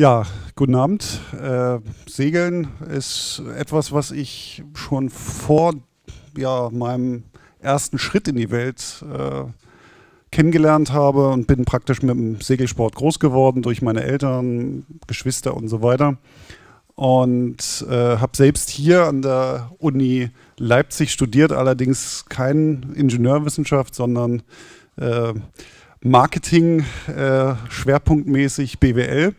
Ja, guten Abend. Äh, Segeln ist etwas, was ich schon vor ja, meinem ersten Schritt in die Welt äh, kennengelernt habe und bin praktisch mit dem Segelsport groß geworden durch meine Eltern, Geschwister und so weiter. Und äh, habe selbst hier an der Uni Leipzig studiert, allerdings kein Ingenieurwissenschaft, sondern äh, Marketing, äh, schwerpunktmäßig BWL.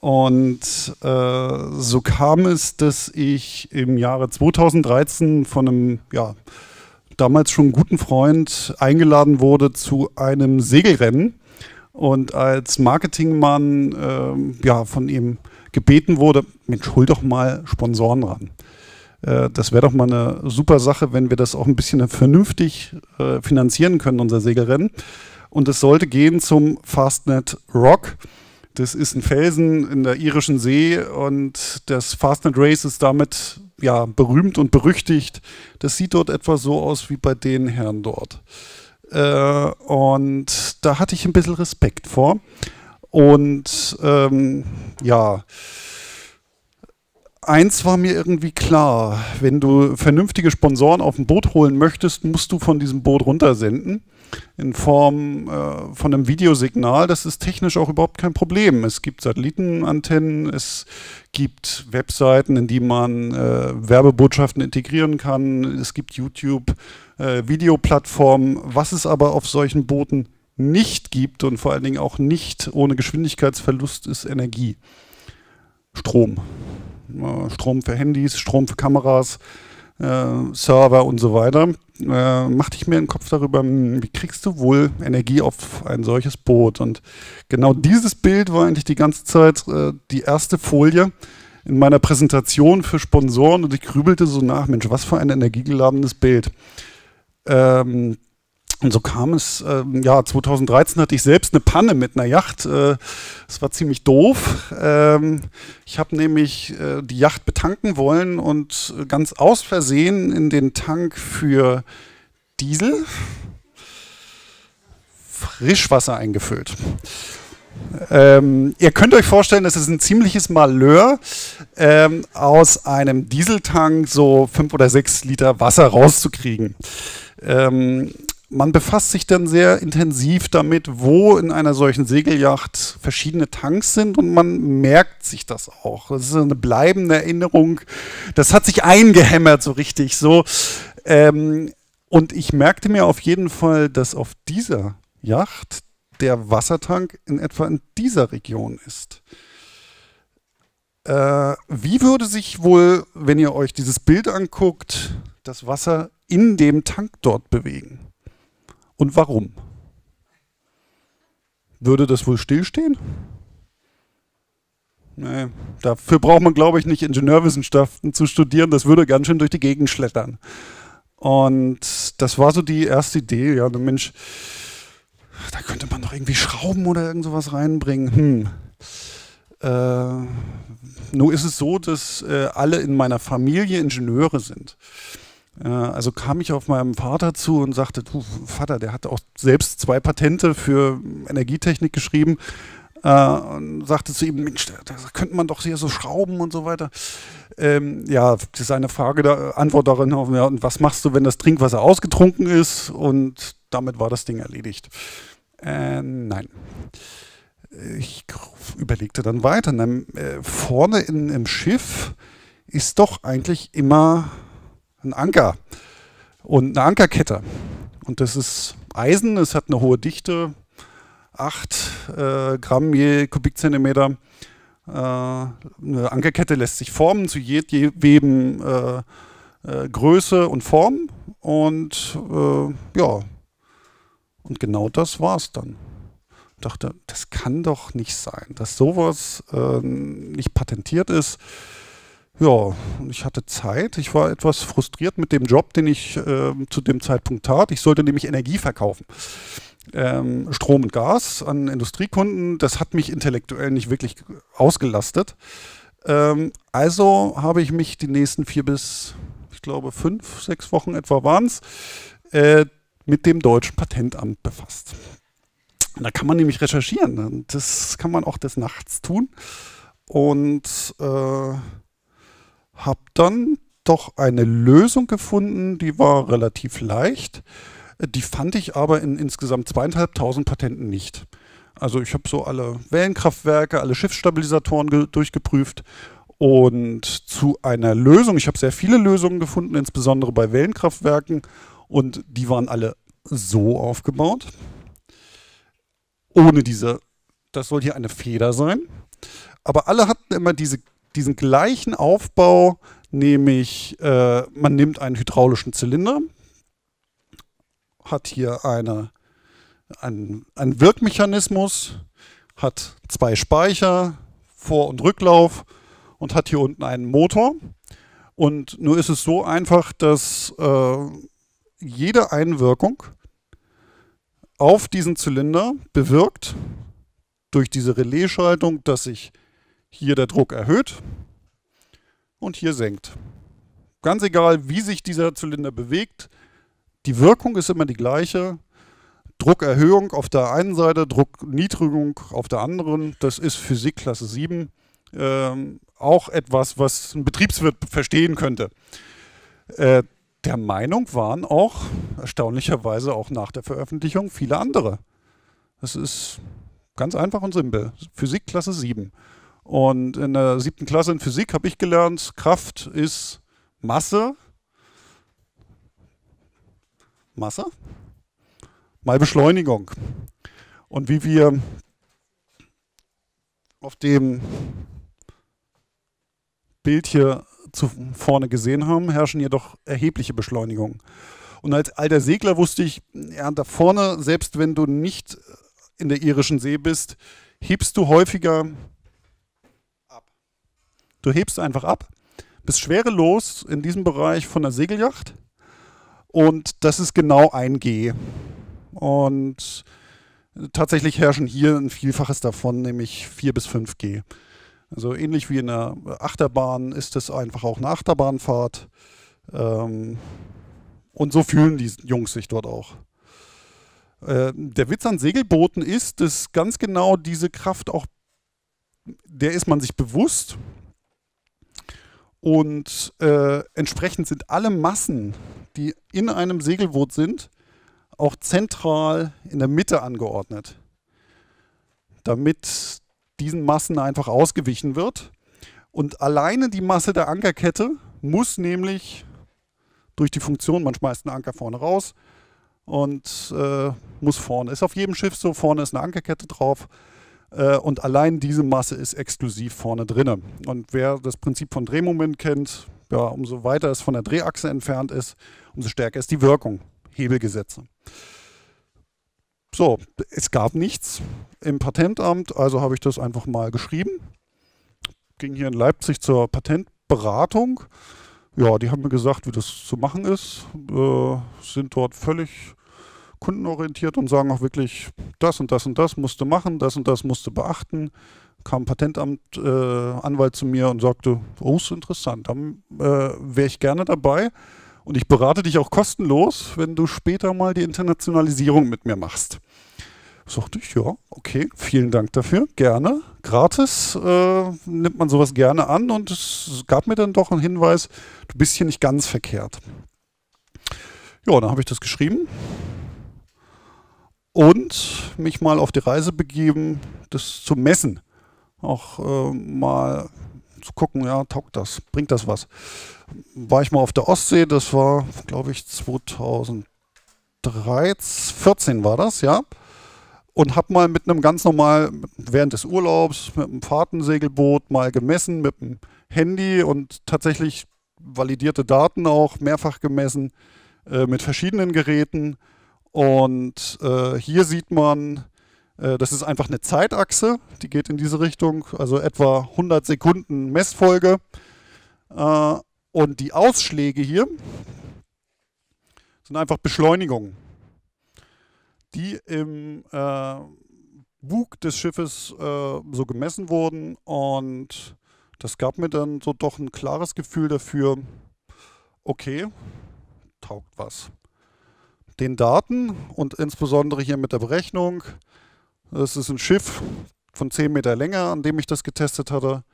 Und äh, so kam es, dass ich im Jahre 2013 von einem, ja, damals schon guten Freund eingeladen wurde zu einem Segelrennen und als Marketingmann äh, ja, von ihm gebeten wurde, Mensch, hol doch mal Sponsoren ran. Äh, das wäre doch mal eine super Sache, wenn wir das auch ein bisschen vernünftig äh, finanzieren können, unser Segelrennen. Und es sollte gehen zum Fastnet Rock. Das ist ein Felsen in der irischen See und das Fastnet Race ist damit ja berühmt und berüchtigt. Das sieht dort etwa so aus wie bei den Herren dort. Äh, und da hatte ich ein bisschen Respekt vor. Und ähm, ja, eins war mir irgendwie klar, wenn du vernünftige Sponsoren auf ein Boot holen möchtest, musst du von diesem Boot runtersenden in Form äh, von einem Videosignal, das ist technisch auch überhaupt kein Problem. Es gibt Satellitenantennen, es gibt Webseiten, in die man äh, Werbebotschaften integrieren kann, es gibt YouTube, äh, Videoplattformen. Was es aber auf solchen Booten nicht gibt und vor allen Dingen auch nicht ohne Geschwindigkeitsverlust ist Energie. Strom. Äh, Strom für Handys, Strom für Kameras äh, Server und so weiter, äh, machte ich mir einen Kopf darüber, hm, wie kriegst du wohl Energie auf ein solches Boot? Und genau dieses Bild war eigentlich die ganze Zeit äh, die erste Folie in meiner Präsentation für Sponsoren und ich grübelte so nach, Mensch, was für ein energiegeladenes Bild. Ähm, und so kam es, äh, ja, 2013 hatte ich selbst eine Panne mit einer Yacht. Äh, das war ziemlich doof. Ähm, ich habe nämlich äh, die Yacht betanken wollen und ganz aus Versehen in den Tank für Diesel Frischwasser eingefüllt. Ähm, ihr könnt euch vorstellen, das ist ein ziemliches Malheur, ähm, aus einem Dieseltank so fünf oder sechs Liter Wasser rauszukriegen. Ähm, man befasst sich dann sehr intensiv damit, wo in einer solchen Segelyacht verschiedene Tanks sind und man merkt sich das auch. Das ist eine bleibende Erinnerung. Das hat sich eingehämmert so richtig so. Ähm, und ich merkte mir auf jeden Fall, dass auf dieser Yacht der Wassertank in etwa in dieser Region ist. Äh, wie würde sich wohl, wenn ihr euch dieses Bild anguckt, das Wasser in dem Tank dort bewegen? und warum? Würde das wohl stillstehen? Nee, dafür braucht man, glaube ich, nicht Ingenieurwissenschaften zu studieren. Das würde ganz schön durch die Gegend schlettern. Und das war so die erste Idee. Ja, Mensch, da könnte man doch irgendwie Schrauben oder irgend sowas reinbringen. Hm. Äh, nur ist es so, dass äh, alle in meiner Familie Ingenieure sind. Äh, also kam ich auf meinem Vater zu und sagte, du Vater, der hat auch selbst zwei Patente für Energietechnik geschrieben äh, und sagte zu ihm, Mensch, da, könnte man doch hier so schrauben und so weiter. Ähm, ja, eine Frage, da, Antwort darin, ja, und was machst du, wenn das Trinkwasser ausgetrunken ist? Und damit war das Ding erledigt. Äh, nein ich überlegte dann weiter. Dann, äh, vorne in, im Schiff ist doch eigentlich immer ein Anker und eine Ankerkette. Und das ist Eisen, es hat eine hohe Dichte, 8 äh, Gramm je Kubikzentimeter. Äh, eine Ankerkette lässt sich formen zu jedem äh, äh, Größe und Form. Und äh, ja, und genau das war es dann. Ich dachte, das kann doch nicht sein, dass sowas äh, nicht patentiert ist. Ja, ich hatte Zeit. Ich war etwas frustriert mit dem Job, den ich äh, zu dem Zeitpunkt tat. Ich sollte nämlich Energie verkaufen. Ähm, Strom und Gas an Industriekunden. Das hat mich intellektuell nicht wirklich ausgelastet. Ähm, also habe ich mich die nächsten vier bis, ich glaube, fünf, sechs Wochen etwa waren es, äh, mit dem deutschen Patentamt befasst. Da kann man nämlich recherchieren. Ne? Das kann man auch des Nachts tun. Und äh, habe dann doch eine Lösung gefunden, die war relativ leicht. Die fand ich aber in insgesamt zweieinhalbtausend Patenten nicht. Also ich habe so alle Wellenkraftwerke, alle Schiffsstabilisatoren durchgeprüft und zu einer Lösung, ich habe sehr viele Lösungen gefunden, insbesondere bei Wellenkraftwerken und die waren alle so aufgebaut. Ohne diese, das soll hier eine Feder sein. Aber alle hatten immer diese diesen gleichen Aufbau, nämlich äh, man nimmt einen hydraulischen Zylinder, hat hier eine, einen, einen Wirkmechanismus, hat zwei Speicher, Vor- und Rücklauf und hat hier unten einen Motor. Und nur ist es so einfach, dass äh, jede Einwirkung auf diesen Zylinder bewirkt, durch diese Relaisschaltung, dass sich hier der Druck erhöht und hier senkt. Ganz egal, wie sich dieser Zylinder bewegt, die Wirkung ist immer die gleiche. Druckerhöhung auf der einen Seite, Druckniedrigung auf der anderen, das ist Physik Klasse 7. Ähm, auch etwas, was ein Betriebswirt verstehen könnte. Äh, der Meinung waren auch, erstaunlicherweise auch nach der Veröffentlichung, viele andere. Das ist ganz einfach und simpel. Physik Klasse 7. Und in der siebten Klasse in Physik habe ich gelernt, Kraft ist Masse. Masse? Mal Beschleunigung. Und wie wir auf dem Bild hier zu vorne gesehen haben, herrschen jedoch erhebliche Beschleunigungen. Und als alter Segler wusste ich, ja, da vorne, selbst wenn du nicht in der irischen See bist, hebst du häufiger Du hebst einfach ab, bist schwerelos in diesem Bereich von der Segelyacht und das ist genau ein G. Und tatsächlich herrschen hier ein Vielfaches davon, nämlich 4 bis 5 G. Also ähnlich wie in der Achterbahn ist es einfach auch eine Achterbahnfahrt. Ähm, und so fühlen die Jungs sich dort auch. Äh, der Witz an Segelbooten ist, dass ganz genau diese Kraft auch, der ist man sich bewusst und äh, entsprechend sind alle Massen, die in einem Segelboot sind, auch zentral in der Mitte angeordnet, damit diesen Massen einfach ausgewichen wird. Und alleine die Masse der Ankerkette muss nämlich durch die Funktion, man schmeißt einen Anker vorne raus und äh, muss vorne, ist auf jedem Schiff so, vorne ist eine Ankerkette drauf, äh, und allein diese Masse ist exklusiv vorne drinne. Und wer das Prinzip von Drehmoment kennt, ja, umso weiter es von der Drehachse entfernt ist, umso stärker ist die Wirkung. Hebelgesetze. So, es gab nichts im Patentamt, also habe ich das einfach mal geschrieben. Ging hier in Leipzig zur Patentberatung. Ja, die haben mir gesagt, wie das zu machen ist, äh, sind dort völlig kundenorientiert und sagen auch wirklich, das und das und das musst du machen, das und das musst du beachten. Kam Patentamt äh, Anwalt zu mir und sagte, oh, ist interessant, dann äh, wäre ich gerne dabei. Und ich berate dich auch kostenlos, wenn du später mal die Internationalisierung mit mir machst. Sagte ich, ja, okay, vielen Dank dafür, gerne. Gratis äh, nimmt man sowas gerne an und es gab mir dann doch einen Hinweis, du bist hier nicht ganz verkehrt. Ja, dann habe ich das geschrieben, und mich mal auf die Reise begeben, das zu messen. Auch äh, mal zu gucken, ja, taugt das, bringt das was. War ich mal auf der Ostsee, das war, glaube ich, 2014 war das, ja. Und habe mal mit einem ganz normal, während des Urlaubs, mit einem Fahrtensegelboot mal gemessen, mit dem Handy und tatsächlich validierte Daten auch mehrfach gemessen, äh, mit verschiedenen Geräten. Und äh, hier sieht man, äh, das ist einfach eine Zeitachse, die geht in diese Richtung, also etwa 100 Sekunden Messfolge. Äh, und die Ausschläge hier sind einfach Beschleunigungen, die im Bug äh, des Schiffes äh, so gemessen wurden. Und das gab mir dann so doch ein klares Gefühl dafür, okay, taugt was den Daten und insbesondere hier mit der Berechnung. Das ist ein Schiff von 10 Meter Länge, an dem ich das getestet hatte.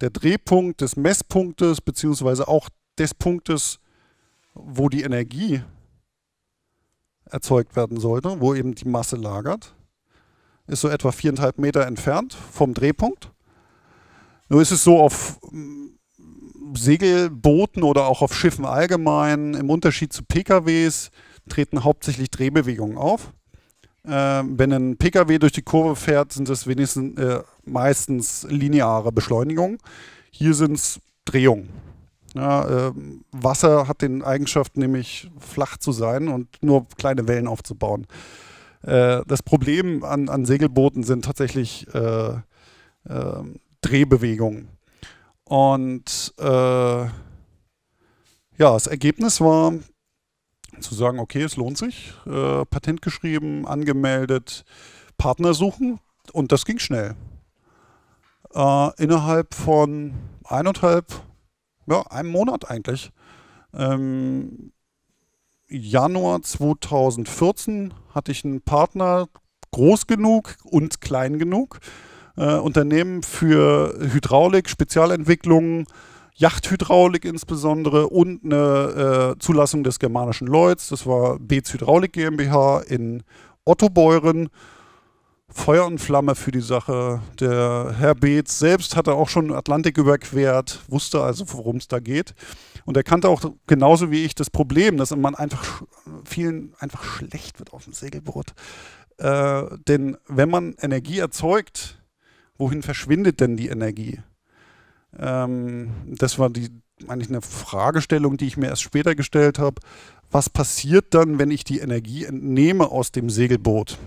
Der Drehpunkt des Messpunktes, beziehungsweise auch des Punktes, wo die Energie erzeugt werden sollte, wo eben die Masse lagert, ist so etwa viereinhalb Meter entfernt vom Drehpunkt. Nur ist es so auf mm, Segelbooten oder auch auf Schiffen allgemein, im Unterschied zu PKWs, treten hauptsächlich Drehbewegungen auf. Ähm, wenn ein Pkw durch die Kurve fährt, sind es wenigstens äh, meistens lineare Beschleunigungen. Hier sind es Drehungen. Ja, äh, Wasser hat den Eigenschaft, nämlich flach zu sein und nur kleine Wellen aufzubauen. Äh, das Problem an, an, Segelbooten sind tatsächlich äh, ähm, Drehbewegungen. Und äh, ja, das Ergebnis war, zu sagen, okay, es lohnt sich, äh, Patent geschrieben, angemeldet, Partner suchen und das ging schnell. Äh, innerhalb von eineinhalb, ja, einem Monat eigentlich. Ähm, Januar 2014 hatte ich einen Partner, groß genug und klein genug, äh, Unternehmen für Hydraulik, Spezialentwicklungen, Yachthydraulik insbesondere und eine äh, Zulassung des germanischen Lloyds. Das war Beetz Hydraulik GmbH in Ottobeuren. Feuer und Flamme für die Sache. Der Herr Beetz selbst hatte auch schon Atlantik überquert, wusste also, worum es da geht. Und er kannte auch genauso wie ich das Problem, dass man einfach vielen einfach schlecht wird auf dem Segelboot. Äh, denn wenn man Energie erzeugt, wohin verschwindet denn die Energie? Ähm, das war die, eigentlich eine Fragestellung, die ich mir erst später gestellt habe. Was passiert dann, wenn ich die Energie entnehme aus dem Segelboot?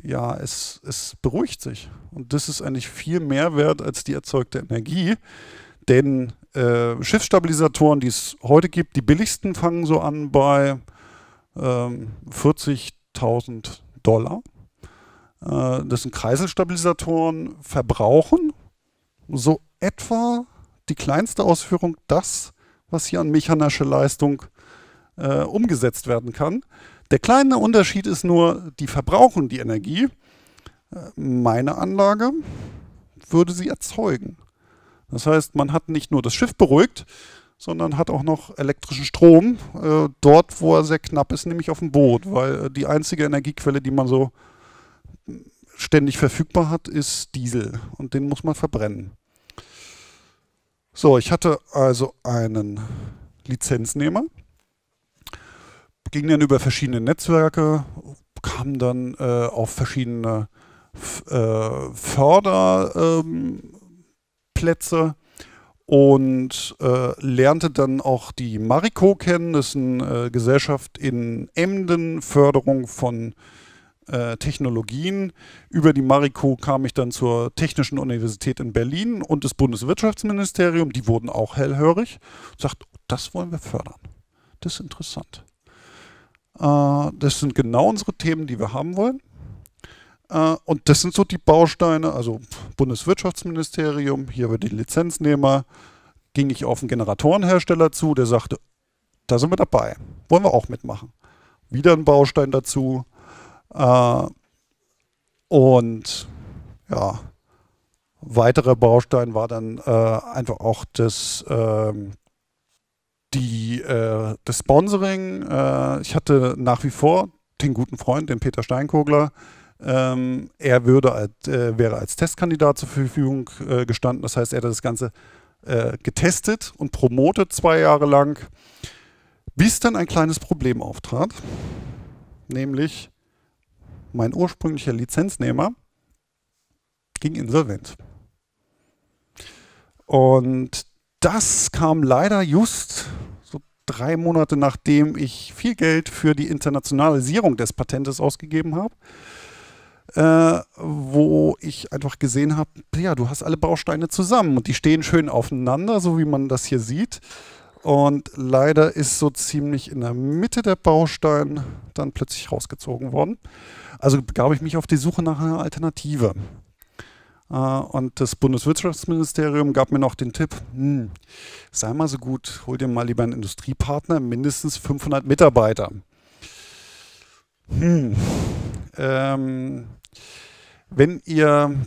Ja, es, es beruhigt sich. Und das ist eigentlich viel mehr wert als die erzeugte Energie. Denn äh, Schiffsstabilisatoren, die es heute gibt, die billigsten fangen so an bei ähm, 40.000 Dollar. Äh, das sind Kreiselstabilisatoren, verbrauchen so etwa die kleinste Ausführung das, was hier an mechanischer Leistung äh, umgesetzt werden kann. Der kleine Unterschied ist nur, die verbrauchen die Energie. Äh, meine Anlage würde sie erzeugen. Das heißt, man hat nicht nur das Schiff beruhigt, sondern hat auch noch elektrischen Strom, äh, dort wo er sehr knapp ist, nämlich auf dem Boot, weil äh, die einzige Energiequelle, die man so hm, ständig verfügbar hat, ist Diesel und den muss man verbrennen. So, ich hatte also einen Lizenznehmer, ging dann über verschiedene Netzwerke, kam dann äh, auf verschiedene äh, Förderplätze ähm, und äh, lernte dann auch die Mariko kennen. Das ist eine äh, Gesellschaft in Emden, Förderung von äh, Technologien. Über die Mariko kam ich dann zur Technischen Universität in Berlin und das Bundeswirtschaftsministerium, die wurden auch hellhörig, sagt, oh, das wollen wir fördern. Das ist interessant. Äh, das sind genau unsere Themen, die wir haben wollen. Äh, und das sind so die Bausteine, also Bundeswirtschaftsministerium, hier über die Lizenznehmer, ging ich auf einen Generatorenhersteller zu, der sagte, da sind wir dabei, wollen wir auch mitmachen. Wieder ein Baustein dazu, äh, und ja, weiterer Baustein war dann äh, einfach auch das, ähm, äh, die, das Sponsoring. Äh, ich hatte nach wie vor den guten Freund, den Peter Steinkogler. Ähm, er würde als, äh, wäre als Testkandidat zur Verfügung äh, gestanden. Das heißt, er hat das Ganze getestet und promotet zwei Jahre lang, bis dann ein kleines Problem auftrat. Nämlich, mein ursprünglicher Lizenznehmer, ging insolvent. Und das kam leider just so drei Monate nachdem ich viel Geld für die Internationalisierung des Patentes ausgegeben habe. Äh, wo ich einfach gesehen habe, ja, du hast alle Bausteine zusammen und die stehen schön aufeinander, so wie man das hier sieht. Und leider ist so ziemlich in der Mitte der Baustein dann plötzlich rausgezogen worden. Also begab ich mich auf die Suche nach einer Alternative. Äh, und das Bundeswirtschaftsministerium gab mir noch den Tipp, hm, sei mal so gut, hol dir mal lieber einen Industriepartner, mindestens 500 Mitarbeiter. Hm. Ähm, wenn ihr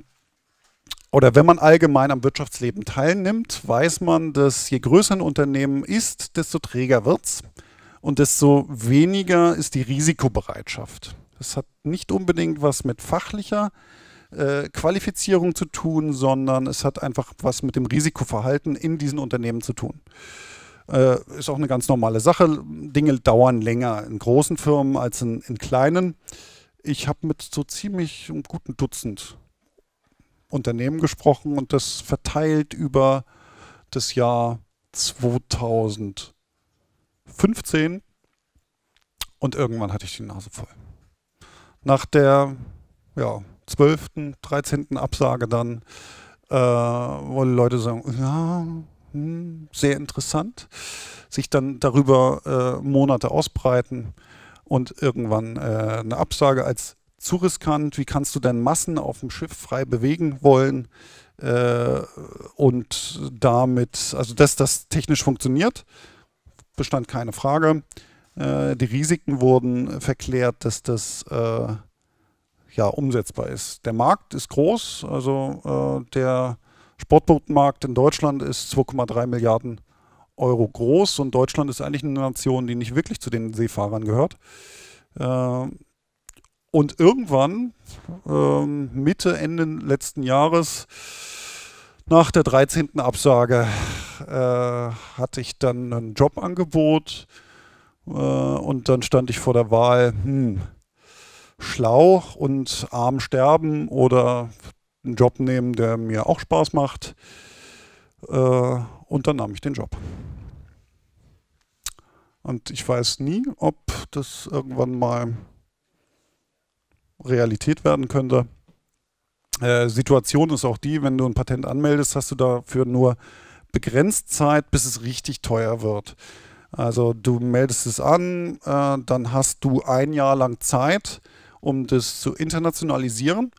oder wenn man allgemein am Wirtschaftsleben teilnimmt, weiß man, dass je größer ein Unternehmen ist, desto träger wird's und desto weniger ist die Risikobereitschaft. Das hat nicht unbedingt was mit fachlicher äh, Qualifizierung zu tun, sondern es hat einfach was mit dem Risikoverhalten in diesen Unternehmen zu tun. Äh, ist auch eine ganz normale Sache. Dinge dauern länger in großen Firmen als in, in kleinen. Ich habe mit so ziemlich einem guten Dutzend Unternehmen gesprochen und das verteilt über das Jahr 2015 und irgendwann hatte ich die Nase voll. Nach der ja, 12., 13. Absage dann, äh, wo Leute sagen, ja, hm, sehr interessant, sich dann darüber äh, Monate ausbreiten und irgendwann äh, eine Absage als zu riskant, wie kannst du denn Massen auf dem Schiff frei bewegen wollen äh, und damit, also dass das technisch funktioniert, bestand keine Frage. Äh, die Risiken wurden verklärt, dass das äh, ja umsetzbar ist. Der Markt ist groß, also äh, der Sportbootmarkt in Deutschland ist 2,3 Milliarden Euro groß und Deutschland ist eigentlich eine Nation, die nicht wirklich zu den Seefahrern gehört. Äh, und irgendwann, ähm, Mitte, Ende letzten Jahres, nach der 13. Absage, äh, hatte ich dann ein Jobangebot äh, und dann stand ich vor der Wahl, hm, schlau und arm sterben oder einen Job nehmen, der mir auch Spaß macht. Äh, und dann nahm ich den Job. Und ich weiß nie, ob das irgendwann mal Realität werden könnte. Äh, Situation ist auch die, wenn du ein Patent anmeldest, hast du dafür nur begrenzt Zeit, bis es richtig teuer wird. Also du meldest es an, äh, dann hast du ein Jahr lang Zeit, um das zu internationalisieren.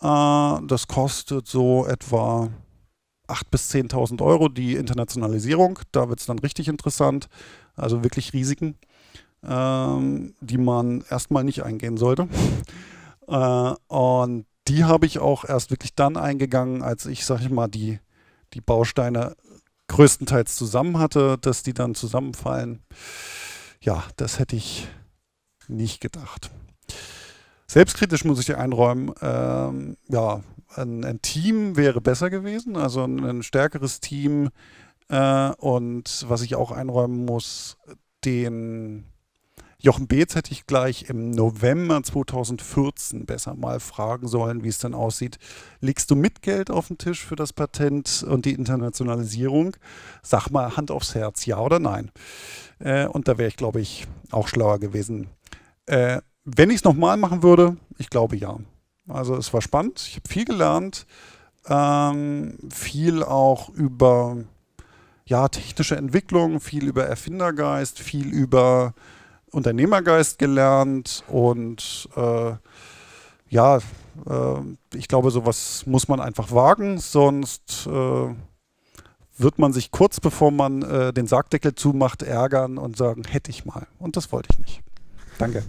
Äh, das kostet so etwa 8.000 bis 10.000 Euro die Internationalisierung. Da wird es dann richtig interessant, also wirklich Risiken ähm, die man erstmal nicht eingehen sollte. Äh, und die habe ich auch erst wirklich dann eingegangen, als ich, sag ich mal, die, die Bausteine größtenteils zusammen hatte, dass die dann zusammenfallen. Ja, das hätte ich nicht gedacht. Selbstkritisch muss ich dir einräumen, ähm, ja, ein, ein, Team wäre besser gewesen, also ein, ein stärkeres Team. Äh, und was ich auch einräumen muss, den Jochen Beetz hätte ich gleich im November 2014 besser mal fragen sollen, wie es dann aussieht. Legst du mit Geld auf den Tisch für das Patent und die Internationalisierung? Sag mal Hand aufs Herz, ja oder nein? Äh, und da wäre ich, glaube ich, auch schlauer gewesen. Äh, wenn ich es nochmal machen würde, ich glaube ja. Also es war spannend, ich habe viel gelernt, ähm, viel auch über ja, technische Entwicklung, viel über Erfindergeist, viel über Unternehmergeist gelernt und äh, ja, äh, ich glaube, sowas muss man einfach wagen, sonst äh, wird man sich kurz bevor man äh, den Sargdeckel zumacht ärgern und sagen, hätte ich mal. Und das wollte ich nicht. Danke.